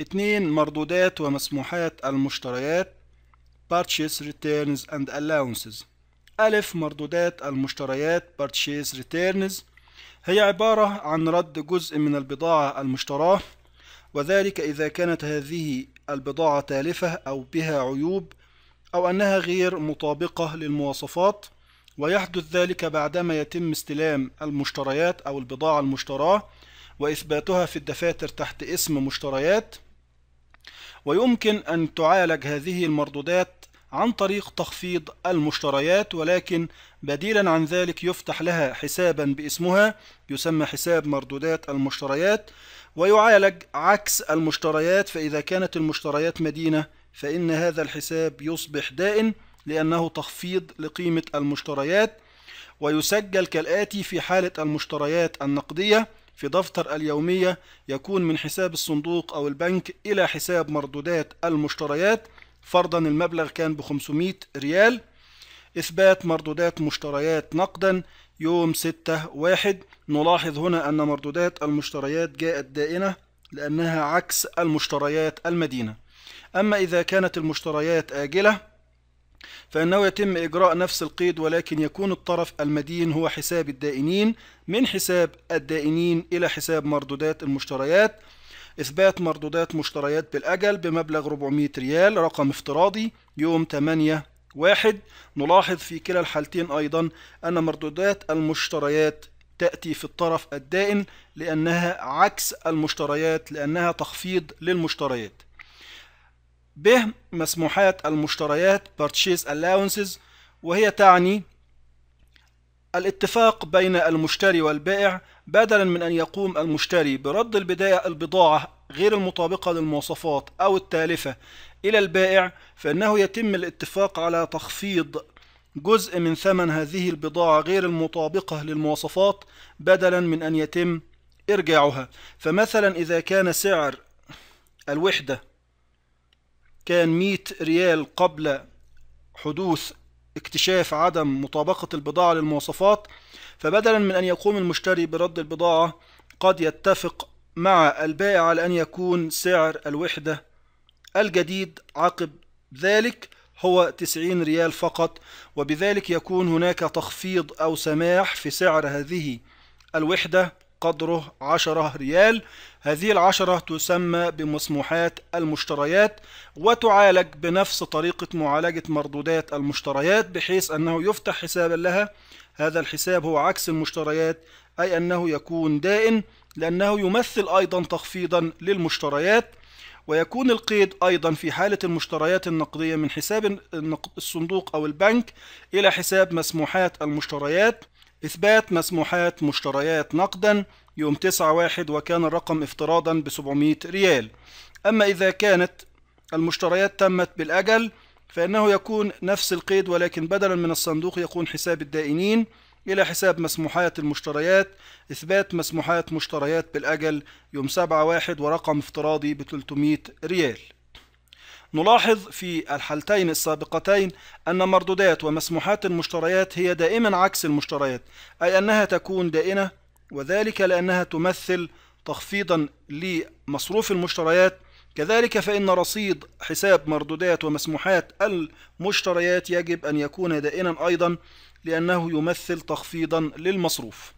2 مردودات ومسموحات المشتريات Purchase Returns and Allowances ألف مردودات المشتريات Purchase Returns هي عبارة عن رد جزء من البضاعة المشتراة وذلك إذا كانت هذه البضاعة تالفة أو بها عيوب أو أنها غير مطابقة للمواصفات ويحدث ذلك بعدما يتم استلام المشتريات أو البضاعة المشتراة وإثباتها في الدفاتر تحت اسم مشتريات ويمكن أن تعالج هذه المردودات عن طريق تخفيض المشتريات ولكن بديلا عن ذلك يفتح لها حسابا باسمها يسمى حساب مردودات المشتريات ويعالج عكس المشتريات فإذا كانت المشتريات مدينة فإن هذا الحساب يصبح دائن لأنه تخفيض لقيمة المشتريات ويسجل كالآتي في حالة المشتريات النقدية في دفتر اليومية يكون من حساب الصندوق أو البنك إلى حساب مردودات المشتريات فرضا المبلغ كان ب 500 ريال إثبات مردودات مشتريات نقدا يوم 6 واحد نلاحظ هنا أن مردودات المشتريات جاءت دائنة لأنها عكس المشتريات المدينة أما إذا كانت المشتريات آجلة فإنه يتم إجراء نفس القيد ولكن يكون الطرف المدين هو حساب الدائنين من حساب الدائنين إلى حساب مردودات المشتريات إثبات مردودات مشتريات بالأجل بمبلغ 400 ريال رقم افتراضي يوم 8 واحد نلاحظ في كلا الحالتين أيضا أن مردودات المشتريات تأتي في الطرف الدائن لأنها عكس المشتريات لأنها تخفيض للمشتريات ب مسموحات المشتريات Purchase Allowances وهي تعني الاتفاق بين المشتري والبائع بدلا من أن يقوم المشتري برد البداية البضاعة غير المطابقة للمواصفات أو التالفة إلى البائع فإنه يتم الاتفاق على تخفيض جزء من ثمن هذه البضاعة غير المطابقة للمواصفات بدلا من أن يتم إرجاعها فمثلا إذا كان سعر الوحدة كان 100 ريال قبل حدوث اكتشاف عدم مطابقة البضاعة للمواصفات فبدلا من أن يقوم المشتري برد البضاعة قد يتفق مع البائع على أن يكون سعر الوحدة الجديد عقب ذلك هو 90 ريال فقط وبذلك يكون هناك تخفيض أو سماح في سعر هذه الوحدة قدره عشرة ريال هذه العشرة تسمى بمسموحات المشتريات وتعالج بنفس طريقة معالجة مردودات المشتريات بحيث أنه يفتح حسابا لها هذا الحساب هو عكس المشتريات أي أنه يكون دائن لأنه يمثل أيضا تخفيضا للمشتريات ويكون القيد أيضا في حالة المشتريات النقدية من حساب الصندوق أو البنك إلى حساب مسموحات المشتريات إثبات مسموحات مشتريات نقدا يوم 9 واحد وكان الرقم افتراضا ب 700 ريال أما إذا كانت المشتريات تمت بالأجل فإنه يكون نفس القيد ولكن بدلا من الصندوق يكون حساب الدائنين إلى حساب مسموحات المشتريات إثبات مسموحات مشتريات بالأجل يوم 7 واحد ورقم افتراضي ب 300 ريال نلاحظ في الحالتين السابقتين أن مردودات ومسموحات المشتريات هي دائما عكس المشتريات أي أنها تكون دائنة وذلك لأنها تمثل تخفيضا لمصروف المشتريات كذلك فإن رصيد حساب مردودات ومسموحات المشتريات يجب أن يكون دائنا أيضا لأنه يمثل تخفيضا للمصروف